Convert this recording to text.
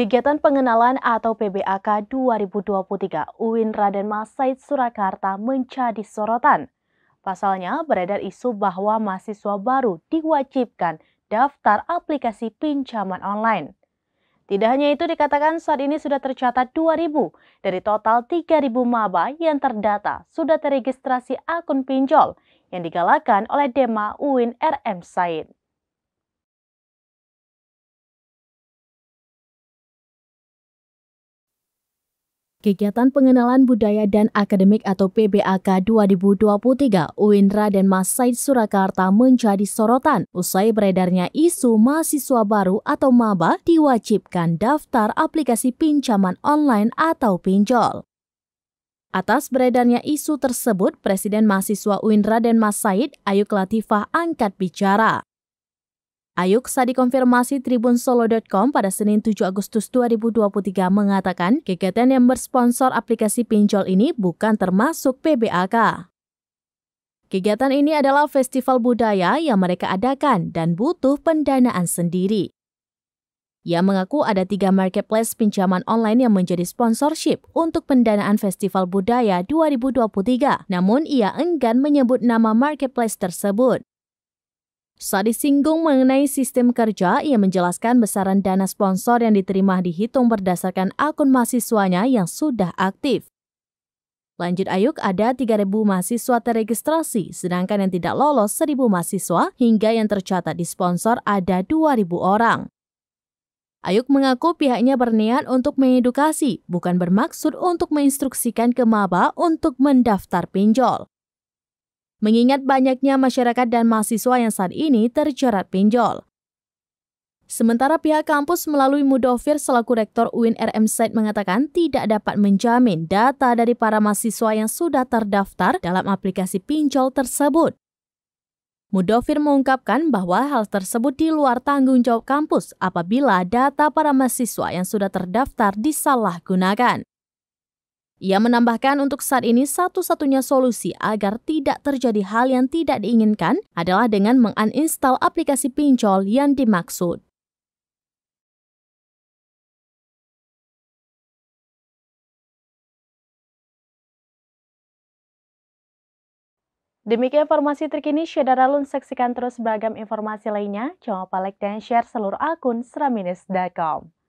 Kegiatan pengenalan atau PBAK 2023 UIN Raden Mas Said Surakarta menjadi sorotan. Pasalnya, beredar isu bahwa mahasiswa baru diwajibkan daftar aplikasi pinjaman online. Tidak hanya itu, dikatakan saat ini sudah tercatat 2.000 dari total 3.000 maba yang terdata sudah terregistrasi akun pinjol yang digalakan oleh Dema UIN RM Said. Kegiatan Pengenalan Budaya dan Akademik atau PBAK 2023 UIN dan Mas Said Surakarta menjadi sorotan usai beredarnya isu mahasiswa baru atau maba diwajibkan daftar aplikasi pinjaman online atau pinjol. Atas beredarnya isu tersebut, Presiden Mahasiswa UIN Raden Mas Said, Ayuk Latifah angkat bicara. Ayuk saat dikonfirmasi tribunsolo.com pada Senin 7 Agustus 2023 mengatakan kegiatan yang bersponsor aplikasi pinjol ini bukan termasuk PBAK. Kegiatan ini adalah festival budaya yang mereka adakan dan butuh pendanaan sendiri. Ia mengaku ada tiga marketplace pinjaman online yang menjadi sponsorship untuk pendanaan Festival Budaya 2023. Namun, ia enggan menyebut nama marketplace tersebut. Saat disinggung mengenai sistem kerja, ia menjelaskan besaran dana sponsor yang diterima dihitung berdasarkan akun mahasiswanya yang sudah aktif. Lanjut Ayuk, ada 3.000 mahasiswa terregistrasi, sedangkan yang tidak lolos 1.000 mahasiswa, hingga yang tercatat di sponsor ada 2.000 orang. Ayuk mengaku pihaknya berniat untuk mengedukasi, bukan bermaksud untuk menginstruksikan ke maba untuk mendaftar pinjol mengingat banyaknya masyarakat dan mahasiswa yang saat ini terjerat pinjol. Sementara pihak kampus melalui Mudofir selaku Rektor UIN RM Said mengatakan tidak dapat menjamin data dari para mahasiswa yang sudah terdaftar dalam aplikasi pinjol tersebut. Mudofir mengungkapkan bahwa hal tersebut di luar tanggung jawab kampus apabila data para mahasiswa yang sudah terdaftar disalahgunakan. Ia menambahkan untuk saat ini satu-satunya solusi agar tidak terjadi hal yang tidak diinginkan adalah dengan menginstal aplikasi pinjol yang dimaksud. Demikian informasi terkini, Syedara Lun saksikan terus beragam informasi lainnya. Jangan lupa like dan share seluruh akun seraminis.com.